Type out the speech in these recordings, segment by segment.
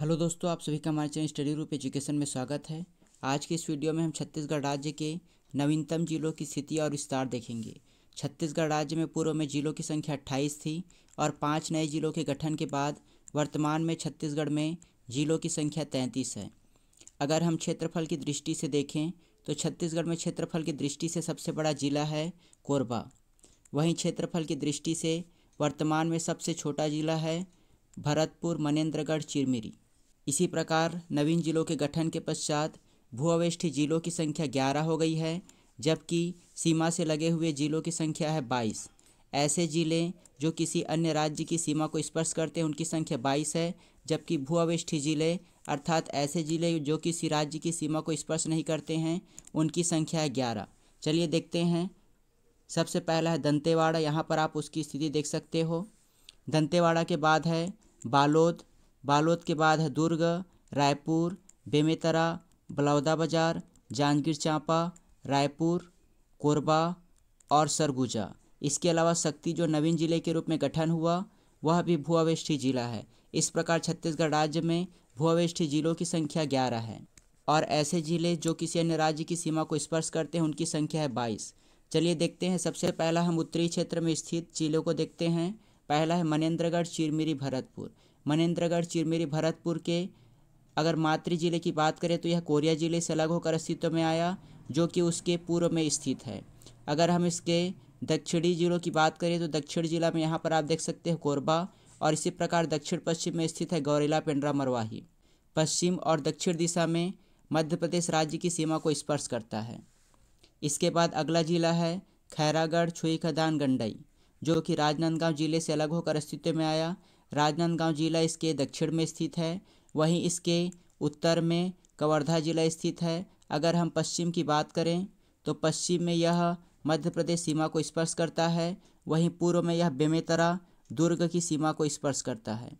hello दोस्तों आप सभी का हमारे चैनल स्टडी रूप एजुकेशन में स्वागत है आज के इस वीडियो में हम छत्तीसगढ़ राज्य के नवीनतम जिलों की स्थिति और विस्तार देखेंगे छत्तीसगढ़ राज्य में पूर्व में जिलों की संख्या अट्ठाईस थी और पाँच नए जिलों के गठन के बाद वर्तमान में छत्तीसगढ़ में जिलों की संख्या तैंतीस है अगर हम क्षेत्रफल की दृष्टि से देखें तो छत्तीसगढ़ में क्षेत्रफल की दृष्टि से सबसे बड़ा जिला है कोरबा वहीं क्षेत्रफल की दृष्टि से वर्तमान में सबसे छोटा जिला है भरतपुर मनेन्द्रगढ़ चिरमिरी इसी प्रकार नवीन जिलों के गठन के पश्चात भूअवेष्ठी जिलों की संख्या ग्यारह हो गई है जबकि सीमा से लगे हुए जिलों की संख्या है बाईस ऐसे जिले जो किसी अन्य राज्य की सीमा को स्पर्श करते हैं उनकी संख्या बाईस है जबकि भूअवेष्ठी जिले अर्थात ऐसे जिले जो किसी राज्य की सीमा को स्पर्श नहीं करते हैं उनकी संख्या है ग्यारह चलिए देखते हैं सबसे पहला है दंतेवाड़ा यहाँ पर आप उसकी स्थिति देख सकते हो दंतेवाड़ा के बाद है बालोद बालोद के बाद है दुर्ग रायपुर बेमेतरा बलौदा बाजार जांजगीर चांपा रायपुर कोरबा और सरगुजा इसके अलावा शक्ति जो नवीन जिले के रूप में गठन हुआ वह भी भूअवेष्ठी जिला है इस प्रकार छत्तीसगढ़ राज्य में भूअवेष्ठी जिलों की संख्या ग्यारह है और ऐसे जिले जो किसी अन्य राज्य की सीमा को स्पर्श करते हैं उनकी संख्या है बाईस चलिए देखते हैं सबसे पहला हम उत्तरी क्षेत्र में स्थित जिलों को देखते हैं पहला है मनेन्द्रगढ़ चिरमिरी भरतपुर मनेन्द्रगढ़ चिरमिरी भरतपुर के अगर मातृ जिले की बात करें तो यह कोरिया जिले से अलग होकर अस्तित्व में आया जो कि उसके पूर्व में स्थित है अगर हम इसके दक्षिणी जिलों की बात करें तो दक्षिण जिला में यहाँ पर आप देख सकते हैं कोरबा और इसी प्रकार दक्षिण पश्चिम में स्थित है गौरेला पेंड्रा मरवाही पश्चिम और दक्षिण दिशा में मध्य प्रदेश राज्य की सीमा को स्पर्श करता है इसके बाद अगला जिला है खैरागढ़ छुई खदान गंडई जो कि राजनांदगांव जिले से अलग होकर अस्तित्व में आया राजनांदगांव जिला इसके दक्षिण में स्थित है वहीं इसके उत्तर में कवर्धा जिला स्थित है अगर हम पश्चिम की बात करें तो पश्चिम में यह मध्य प्रदेश सीमा को स्पर्श करता है वहीं पूर्व में यह बेमेतरा दुर्ग की सीमा को स्पर्श करता है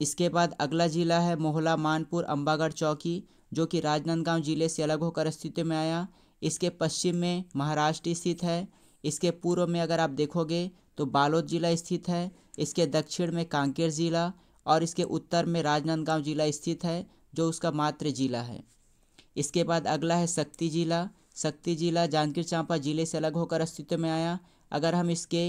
इसके बाद अगला जिला है मोहला मानपुर अम्बागढ़ चौकी जो कि राजनांदगांव जिले से अलग होकर अस्तित्व में आया इसके पश्चिम में महाराष्ट्र स्थित है इसके पूर्व में अगर आप देखोगे तो बालोद जिला स्थित है इसके दक्षिण में कांकेर जिला और इसके उत्तर में राजनांदगांव जिला स्थित है जो उसका मात्र जिला है इसके बाद अगला है शक्ति जिला शक्ति जिला जांजगीर चांपा जिले से अलग होकर अस्तित्व में आया अगर हम इसके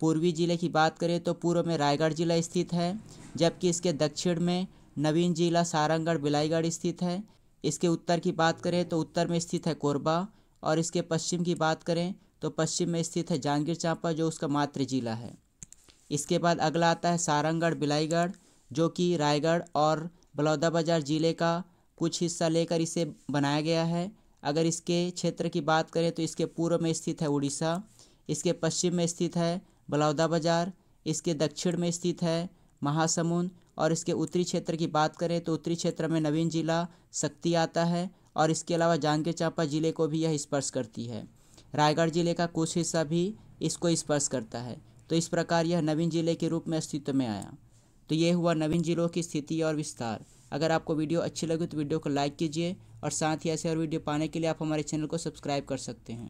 पूर्वी जिले की बात करें तो पूर्व में रायगढ़ जिला स्थित है जबकि इसके दक्षिण में नवीन जिला सारंगढ़ बिलाईगढ़ स्थित है इसके उत्तर की बात करें तो उत्तर में स्थित है कोरबा और इसके पश्चिम की बात करें तो पश्चिम में स्थित है जांजगीर चांपा जो उसका मात्र जिला है इसके बाद अगला आता है सारंगढ़ बिलाईगढ़ जो कि रायगढ़ और बलौदाबाजार जिले का कुछ हिस्सा लेकर इसे बनाया गया है अगर इसके क्षेत्र की बात करें तो इसके पूर्व में स्थित है उड़ीसा इसके पश्चिम में स्थित है बलौदाबाजार इसके दक्षिण में स्थित है महासमुंद और इसके उत्तरी क्षेत्र की बात करें तो उत्तरी क्षेत्र में नवीन जिला शक्ति आता है और इसके अलावा जांजगीर चांपा जिले को भी यह स्पर्श करती है रायगढ़ जिले का कुछ हिस्सा भी इसको स्पर्श करता है तो इस प्रकार यह नवीन जिले के रूप में अस्तित्व में आया तो ये हुआ नवीन जिलों की स्थिति और विस्तार अगर आपको वीडियो अच्छी लगी तो वीडियो को लाइक कीजिए और साथ ही ऐसे और वीडियो पाने के लिए आप हमारे चैनल को सब्सक्राइब कर सकते हैं